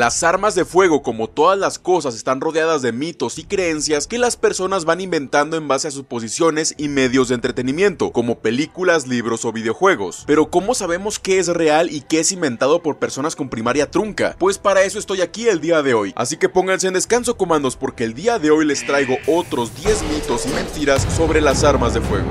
Las armas de fuego, como todas las cosas, están rodeadas de mitos y creencias que las personas van inventando en base a suposiciones y medios de entretenimiento, como películas, libros o videojuegos. Pero ¿cómo sabemos qué es real y qué es inventado por personas con primaria trunca? Pues para eso estoy aquí el día de hoy. Así que pónganse en descanso, comandos, porque el día de hoy les traigo otros 10 mitos y mentiras sobre las armas de fuego.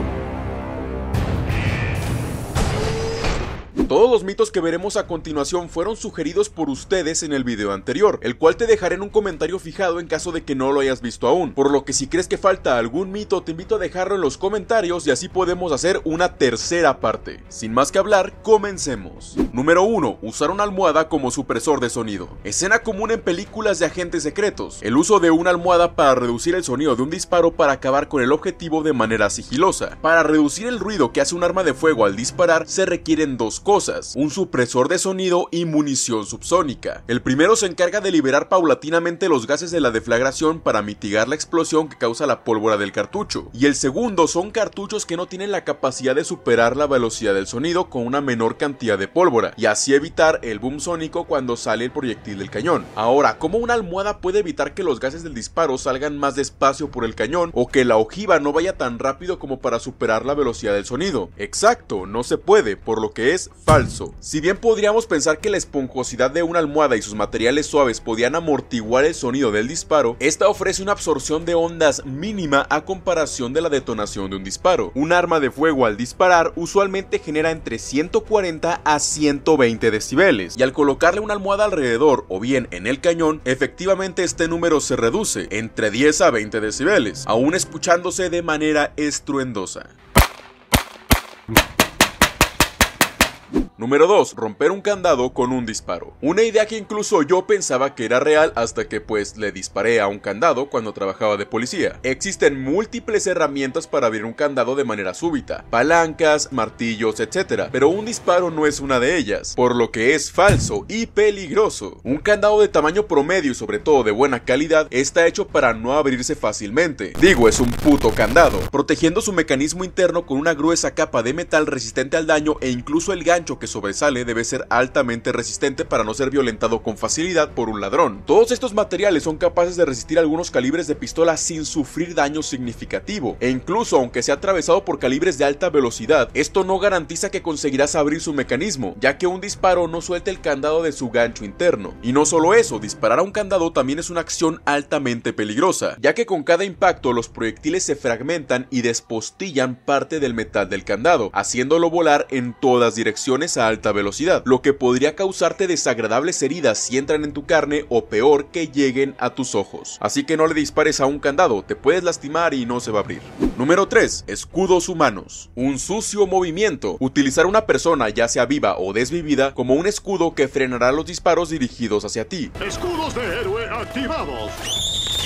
Todos los mitos que veremos a continuación fueron sugeridos por ustedes en el video anterior, el cual te dejaré en un comentario fijado en caso de que no lo hayas visto aún, por lo que si crees que falta algún mito te invito a dejarlo en los comentarios y así podemos hacer una tercera parte. Sin más que hablar, comencemos. Número 1. Usar una almohada como supresor de sonido. Escena común en películas de agentes secretos. El uso de una almohada para reducir el sonido de un disparo para acabar con el objetivo de manera sigilosa. Para reducir el ruido que hace un arma de fuego al disparar se requieren dos cosas un supresor de sonido y munición subsónica. El primero se encarga de liberar paulatinamente los gases de la deflagración para mitigar la explosión que causa la pólvora del cartucho, y el segundo son cartuchos que no tienen la capacidad de superar la velocidad del sonido con una menor cantidad de pólvora, y así evitar el boom sónico cuando sale el proyectil del cañón. Ahora, ¿cómo una almohada puede evitar que los gases del disparo salgan más despacio por el cañón o que la ojiva no vaya tan rápido como para superar la velocidad del sonido? Exacto, no se puede, por lo que es falso. Si bien podríamos pensar que la esponjosidad de una almohada y sus materiales suaves podían amortiguar el sonido del disparo, esta ofrece una absorción de ondas mínima a comparación de la detonación de un disparo. Un arma de fuego al disparar usualmente genera entre 140 a 120 decibeles, y al colocarle una almohada alrededor o bien en el cañón, efectivamente este número se reduce entre 10 a 20 decibeles, aún escuchándose de manera estruendosa. Número 2. Romper un candado con un disparo. Una idea que incluso yo pensaba que era real hasta que pues le disparé a un candado cuando trabajaba de policía. Existen múltiples herramientas para abrir un candado de manera súbita, palancas, martillos, etc. Pero un disparo no es una de ellas, por lo que es falso y peligroso. Un candado de tamaño promedio y sobre todo de buena calidad está hecho para no abrirse fácilmente. Digo, es un puto candado, protegiendo su mecanismo interno con una gruesa capa de metal resistente al daño e incluso el gancho que sobresale debe ser altamente resistente para no ser violentado con facilidad por un ladrón. Todos estos materiales son capaces de resistir algunos calibres de pistola sin sufrir daño significativo, e incluso aunque sea atravesado por calibres de alta velocidad, esto no garantiza que conseguirás abrir su mecanismo, ya que un disparo no suelte el candado de su gancho interno. Y no solo eso, disparar a un candado también es una acción altamente peligrosa, ya que con cada impacto los proyectiles se fragmentan y despostillan parte del metal del candado, haciéndolo volar en todas direcciones alta velocidad, lo que podría causarte desagradables heridas si entran en tu carne o peor que lleguen a tus ojos. Así que no le dispares a un candado, te puedes lastimar y no se va a abrir. Número 3. Escudos humanos. Un sucio movimiento. Utilizar una persona, ya sea viva o desvivida, como un escudo que frenará los disparos dirigidos hacia ti. Escudos de héroe activados.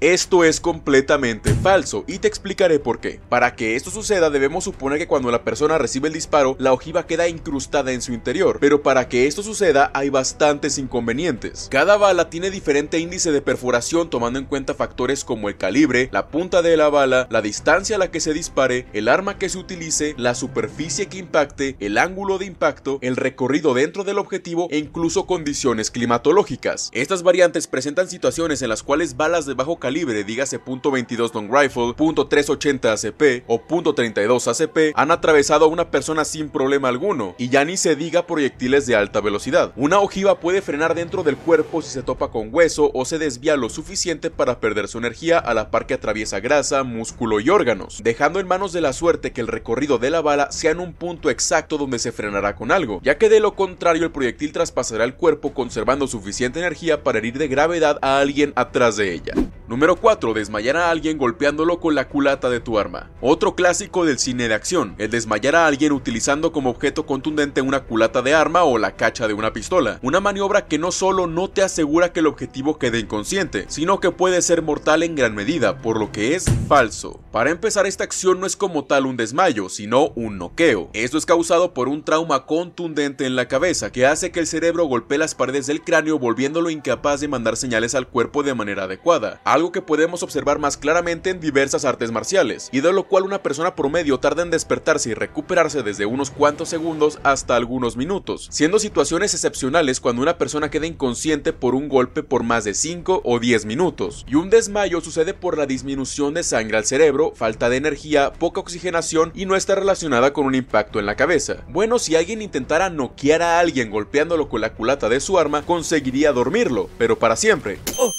Esto es completamente falso y te explicaré por qué. Para que esto suceda debemos suponer que cuando la persona recibe el disparo, la ojiva queda incrustada en su interior, pero para que esto suceda hay bastantes inconvenientes. Cada bala tiene diferente índice de perforación tomando en cuenta factores como el calibre, la punta de la bala, la distancia a la que se dispare, el arma que se utilice, la superficie que impacte, el ángulo de impacto, el recorrido dentro del objetivo e incluso condiciones climatológicas. Estas variantes presentan situaciones en las cuales balas de bajo calibre libre, dígase .22 long rifle, .380 ACP o .32 ACP, han atravesado a una persona sin problema alguno, y ya ni se diga proyectiles de alta velocidad. Una ojiva puede frenar dentro del cuerpo si se topa con hueso o se desvía lo suficiente para perder su energía a la par que atraviesa grasa, músculo y órganos, dejando en manos de la suerte que el recorrido de la bala sea en un punto exacto donde se frenará con algo, ya que de lo contrario el proyectil traspasará el cuerpo conservando suficiente energía para herir de gravedad a alguien atrás de ella. Número 4. Desmayar a alguien golpeándolo con la culata de tu arma. Otro clásico del cine de acción, el desmayar a alguien utilizando como objeto contundente una culata de arma o la cacha de una pistola. Una maniobra que no solo no te asegura que el objetivo quede inconsciente, sino que puede ser mortal en gran medida, por lo que es falso. Para empezar, esta acción no es como tal un desmayo, sino un noqueo. Esto es causado por un trauma contundente en la cabeza que hace que el cerebro golpee las paredes del cráneo volviéndolo incapaz de mandar señales al cuerpo de manera adecuada que podemos observar más claramente en diversas artes marciales, y de lo cual una persona promedio tarda en despertarse y recuperarse desde unos cuantos segundos hasta algunos minutos, siendo situaciones excepcionales cuando una persona queda inconsciente por un golpe por más de 5 o 10 minutos, y un desmayo sucede por la disminución de sangre al cerebro, falta de energía, poca oxigenación y no está relacionada con un impacto en la cabeza. Bueno, si alguien intentara noquear a alguien golpeándolo con la culata de su arma, conseguiría dormirlo, pero para siempre. Oh.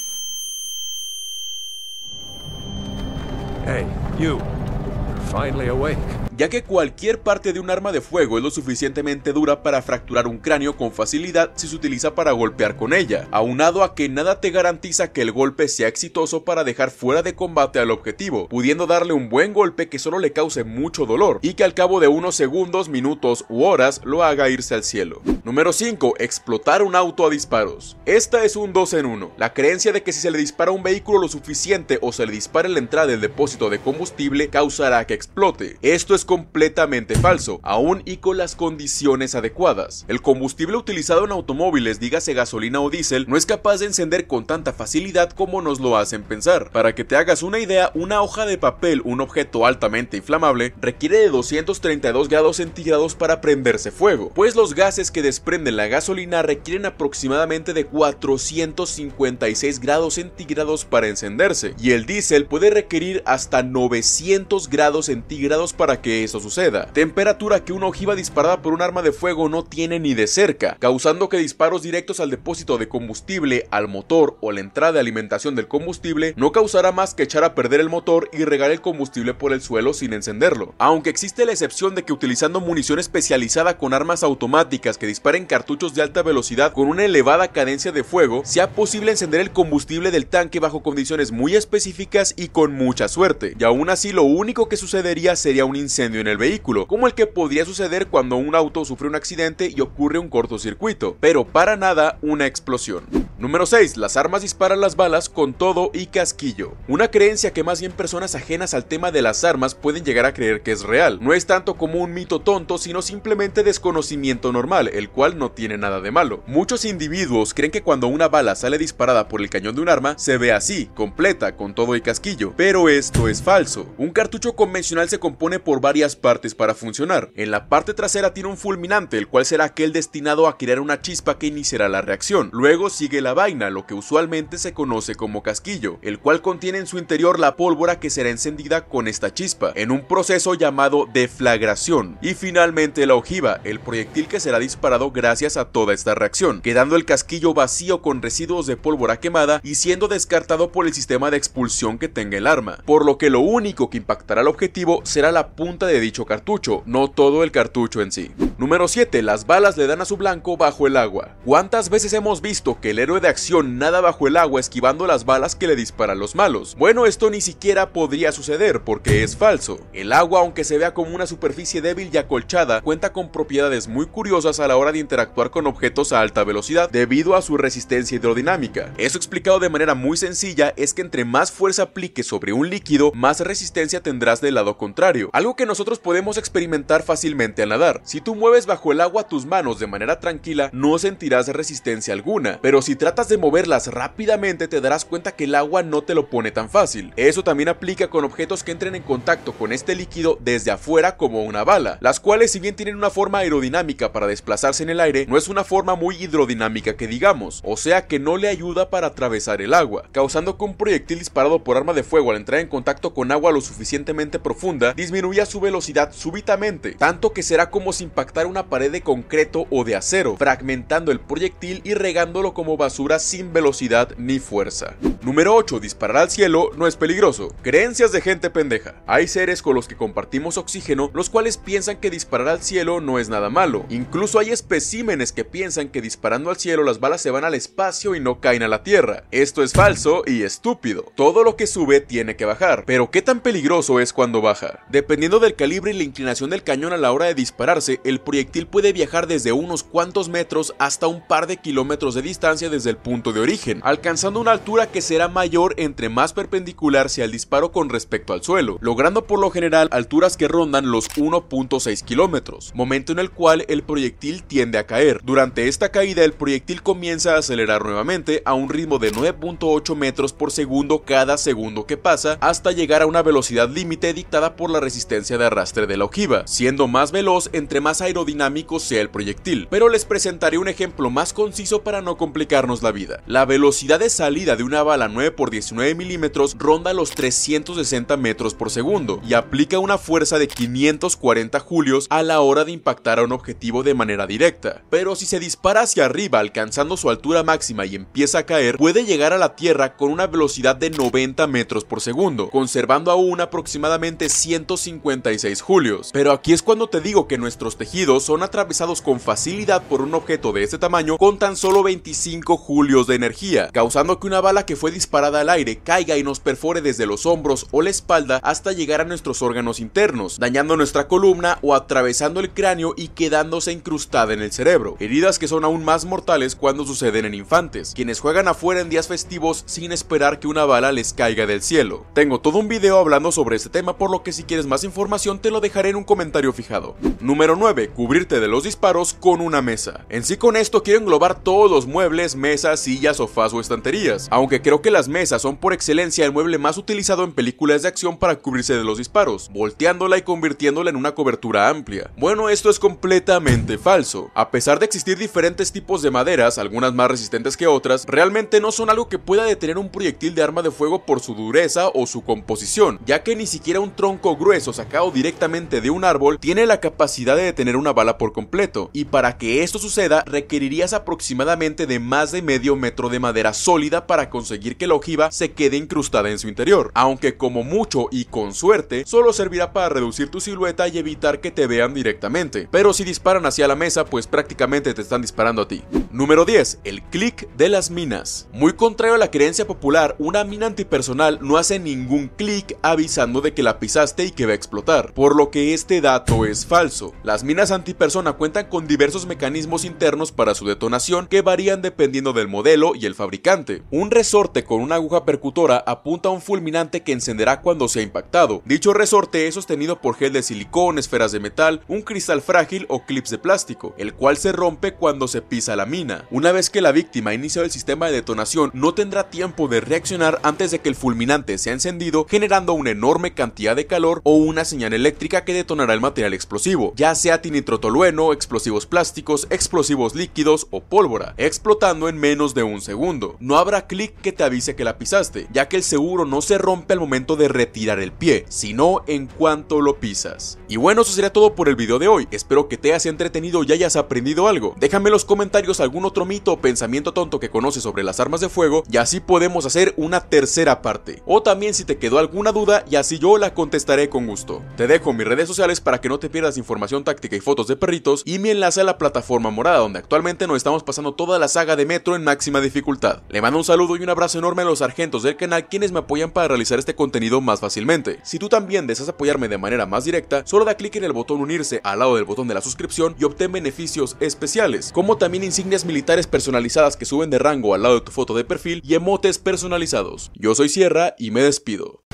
Hey, you. You're finally awake. ya que cualquier parte de un arma de fuego es lo suficientemente dura para fracturar un cráneo con facilidad si se utiliza para golpear con ella, aunado a que nada te garantiza que el golpe sea exitoso para dejar fuera de combate al objetivo, pudiendo darle un buen golpe que solo le cause mucho dolor y que al cabo de unos segundos, minutos u horas lo haga irse al cielo. Número 5. Explotar un auto a disparos. Esta es un 2 en 1. La creencia de que si se le dispara un vehículo lo suficiente o se le dispara en la entrada del depósito de combustible causará que explote. Esto es completamente falso, aún y con las condiciones adecuadas. El combustible utilizado en automóviles, dígase gasolina o diésel, no es capaz de encender con tanta facilidad como nos lo hacen pensar. Para que te hagas una idea, una hoja de papel, un objeto altamente inflamable, requiere de 232 grados centígrados para prenderse fuego, pues los gases que desprenden la gasolina requieren aproximadamente de 456 grados centígrados para encenderse, y el diésel puede requerir hasta 900 grados centígrados para que eso suceda. Temperatura que una ojiva disparada por un arma de fuego no tiene ni de cerca, causando que disparos directos al depósito de combustible, al motor o la entrada de alimentación del combustible no causará más que echar a perder el motor y regar el combustible por el suelo sin encenderlo. Aunque existe la excepción de que utilizando munición especializada con armas automáticas que disparen cartuchos de alta velocidad con una elevada cadencia de fuego, sea posible encender el combustible del tanque bajo condiciones muy específicas y con mucha suerte, y aún así lo único que sucedería sería un incendio en el vehículo, como el que podría suceder cuando un auto sufre un accidente y ocurre un cortocircuito, pero para nada una explosión. Número 6. Las armas disparan las balas con todo y casquillo. Una creencia que más bien personas ajenas al tema de las armas pueden llegar a creer que es real. No es tanto como un mito tonto, sino simplemente desconocimiento normal, el cual no tiene nada de malo. Muchos individuos creen que cuando una bala sale disparada por el cañón de un arma, se ve así, completa, con todo y casquillo. Pero esto es falso. Un cartucho convencional se compone por varios partes para funcionar. En la parte trasera tiene un fulminante, el cual será aquel destinado a crear una chispa que iniciará la reacción. Luego sigue la vaina, lo que usualmente se conoce como casquillo, el cual contiene en su interior la pólvora que será encendida con esta chispa, en un proceso llamado deflagración. Y finalmente la ojiva, el proyectil que será disparado gracias a toda esta reacción, quedando el casquillo vacío con residuos de pólvora quemada y siendo descartado por el sistema de expulsión que tenga el arma, por lo que lo único que impactará al objetivo será la punta de dicho cartucho, no todo el cartucho en sí. Número 7. Las balas le dan a su blanco bajo el agua. ¿Cuántas veces hemos visto que el héroe de acción nada bajo el agua esquivando las balas que le disparan los malos? Bueno, esto ni siquiera podría suceder porque es falso. El agua, aunque se vea como una superficie débil y acolchada, cuenta con propiedades muy curiosas a la hora de interactuar con objetos a alta velocidad debido a su resistencia hidrodinámica. Eso explicado de manera muy sencilla es que entre más fuerza apliques sobre un líquido, más resistencia tendrás del lado contrario, algo que nos nosotros podemos experimentar fácilmente al nadar. Si tú mueves bajo el agua tus manos de manera tranquila, no sentirás resistencia alguna, pero si tratas de moverlas rápidamente te darás cuenta que el agua no te lo pone tan fácil. Eso también aplica con objetos que entren en contacto con este líquido desde afuera como una bala, las cuales si bien tienen una forma aerodinámica para desplazarse en el aire, no es una forma muy hidrodinámica que digamos, o sea que no le ayuda para atravesar el agua, causando que un proyectil disparado por arma de fuego al entrar en contacto con agua lo suficientemente profunda disminuya su velocidad súbitamente, tanto que será como si impactara una pared de concreto o de acero, fragmentando el proyectil y regándolo como basura sin velocidad ni fuerza. Número 8. Disparar al cielo no es peligroso. Creencias de gente pendeja. Hay seres con los que compartimos oxígeno los cuales piensan que disparar al cielo no es nada malo. Incluso hay especímenes que piensan que disparando al cielo las balas se van al espacio y no caen a la tierra. Esto es falso y estúpido. Todo lo que sube tiene que bajar. Pero ¿qué tan peligroso es cuando baja? Dependiendo de el calibre y la inclinación del cañón a la hora de dispararse, el proyectil puede viajar desde unos cuantos metros hasta un par de kilómetros de distancia desde el punto de origen, alcanzando una altura que será mayor entre más perpendicular sea el disparo con respecto al suelo, logrando por lo general alturas que rondan los 1.6 kilómetros, momento en el cual el proyectil tiende a caer. Durante esta caída el proyectil comienza a acelerar nuevamente a un ritmo de 9.8 metros por segundo cada segundo que pasa hasta llegar a una velocidad límite dictada por la resistencia de arrastre de la ojiva, siendo más veloz entre más aerodinámico sea el proyectil, pero les presentaré un ejemplo más conciso para no complicarnos la vida. La velocidad de salida de una bala 9x19 milímetros ronda los 360 metros por segundo y aplica una fuerza de 540 julios a la hora de impactar a un objetivo de manera directa, pero si se dispara hacia arriba alcanzando su altura máxima y empieza a caer, puede llegar a la Tierra con una velocidad de 90 metros por segundo, conservando aún aproximadamente 150 36 julios. Pero aquí es cuando te digo que nuestros tejidos son atravesados con facilidad por un objeto de este tamaño con tan solo 25 julios de energía, causando que una bala que fue disparada al aire caiga y nos perfore desde los hombros o la espalda hasta llegar a nuestros órganos internos, dañando nuestra columna o atravesando el cráneo y quedándose incrustada en el cerebro. Heridas que son aún más mortales cuando suceden en infantes, quienes juegan afuera en días festivos sin esperar que una bala les caiga del cielo. Tengo todo un video hablando sobre este tema, por lo que si quieres más información te lo dejaré en un comentario fijado. Número 9. Cubrirte de los disparos con una mesa. En sí con esto quiero englobar todos los muebles, mesas, sillas, sofás o estanterías, aunque creo que las mesas son por excelencia el mueble más utilizado en películas de acción para cubrirse de los disparos, volteándola y convirtiéndola en una cobertura amplia. Bueno, esto es completamente falso. A pesar de existir diferentes tipos de maderas, algunas más resistentes que otras, realmente no son algo que pueda detener un proyectil de arma de fuego por su dureza o su composición, ya que ni siquiera un tronco grueso sacado directamente de un árbol tiene la capacidad de detener una bala por completo, y para que esto suceda requerirías aproximadamente de más de medio metro de madera sólida para conseguir que la ojiva se quede incrustada en su interior, aunque como mucho y con suerte solo servirá para reducir tu silueta y evitar que te vean directamente, pero si disparan hacia la mesa pues prácticamente te están disparando a ti. Número 10. El clic de las minas. Muy contrario a la creencia popular, una mina antipersonal no hace ningún clic avisando de que la pisaste y que va a explotar por lo que este dato es falso. Las minas antipersona cuentan con diversos mecanismos internos para su detonación que varían dependiendo del modelo y el fabricante. Un resorte con una aguja percutora apunta a un fulminante que encenderá cuando sea impactado. Dicho resorte es sostenido por gel de silicón, esferas de metal, un cristal frágil o clips de plástico, el cual se rompe cuando se pisa la mina. Una vez que la víctima ha el sistema de detonación, no tendrá tiempo de reaccionar antes de que el fulminante sea encendido, generando una enorme cantidad de calor o una señal eléctrica que detonará el material explosivo, ya sea tinitrotolueno, explosivos plásticos, explosivos líquidos o pólvora, explotando en menos de un segundo. No habrá clic que te avise que la pisaste, ya que el seguro no se rompe al momento de retirar el pie, sino en cuanto lo pisas. Y bueno, eso sería todo por el video de hoy. Espero que te hayas entretenido y hayas aprendido algo. Déjame en los comentarios algún otro mito o pensamiento tonto que conoces sobre las armas de fuego y así podemos hacer una tercera parte. O también si te quedó alguna duda y así yo la contestaré con gusto. Te dejo mis redes sociales para que no te pierdas información táctica y fotos de perritos y mi enlace a la plataforma morada donde actualmente nos estamos pasando toda la saga de Metro en máxima dificultad. Le mando un saludo y un abrazo enorme a los sargentos del canal quienes me apoyan para realizar este contenido más fácilmente. Si tú también deseas apoyarme de manera más directa, solo da clic en el botón unirse al lado del botón de la suscripción y obtén beneficios especiales, como también insignias militares personalizadas que suben de rango al lado de tu foto de perfil y emotes personalizados. Yo soy Sierra y me despido.